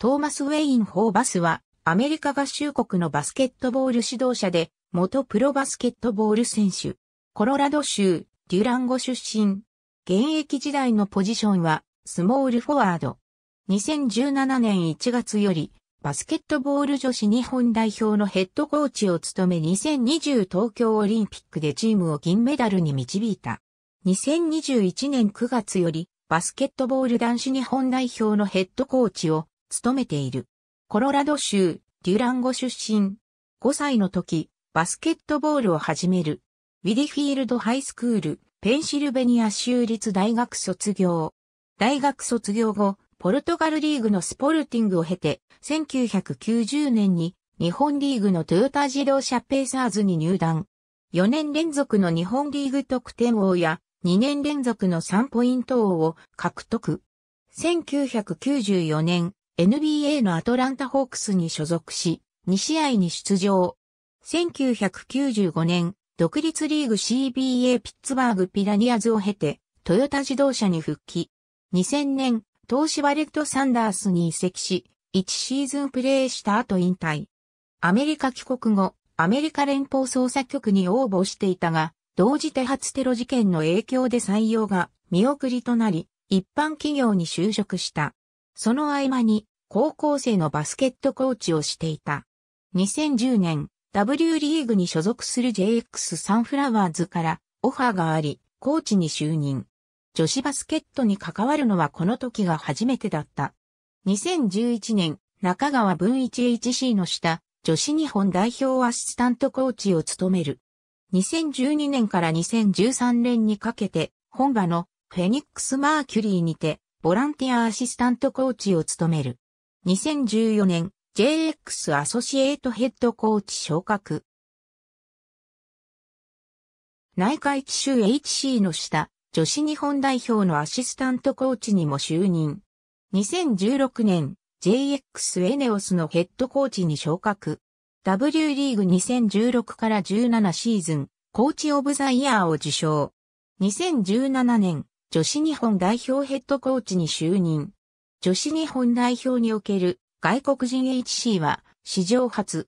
トーマス・ウェイン・ホーバスは、アメリカ合衆国のバスケットボール指導者で、元プロバスケットボール選手。コロラド州、デュランゴ出身。現役時代のポジションは、スモールフォワード。2017年1月より、バスケットボール女子日本代表のヘッドコーチを務め2020東京オリンピックでチームを銀メダルに導いた。2021年9月よりバスケットボール男子日本代表のヘッドコーチを勤めている。コロラド州、デュランゴ出身。5歳の時、バスケットボールを始める。ウィディフィールドハイスクール、ペンシルベニア州立大学卒業。大学卒業後、ポルトガルリーグのスポルティングを経て、1990年に日本リーグのトヨタ自動車ペーサーズに入団。4年連続の日本リーグ得点王や2年連続の3ポイント王を獲得。1994年、NBA のアトランタホークスに所属し、2試合に出場。1995年、独立リーグ CBA ピッツバーグピラニアズを経て、トヨタ自動車に復帰。2000年、東芝レッドサンダースに移籍し、1シーズンプレーした後引退。アメリカ帰国後、アメリカ連邦捜査局に応募していたが、同時手発テロ事件の影響で採用が見送りとなり、一般企業に就職した。その合間に高校生のバスケットコーチをしていた。2010年、W リーグに所属する JX サンフラワーズからオファーがあり、コーチに就任。女子バスケットに関わるのはこの時が初めてだった。2011年、中川文一 h c の下、女子日本代表アシスタントコーチを務める。2012年から2013年にかけて、本場のフェニックス・マーキュリーにて、ボランティアアシスタントコーチを務める。2014年 JX アソシエイトヘッドコーチ昇格。内海奇襲 HC の下、女子日本代表のアシスタントコーチにも就任。2016年 JX エネオスのヘッドコーチに昇格。W リーグ2016から17シーズン、コーチオブザイヤーを受賞。2017年、女子日本代表ヘッドコーチに就任。女子日本代表における外国人 HC は史上初。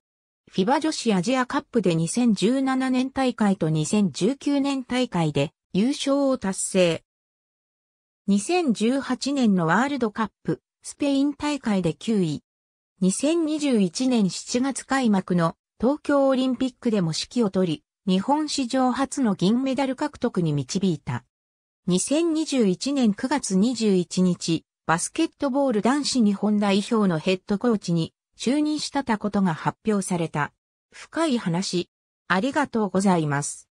FIBA 女子アジアカップで2017年大会と2019年大会で優勝を達成。2018年のワールドカップスペイン大会で9位。2021年7月開幕の東京オリンピックでも指揮を取り、日本史上初の銀メダル獲得に導いた。2021年9月21日、バスケットボール男子日本代表のヘッドコーチに就任したたことが発表された。深い話。ありがとうございます。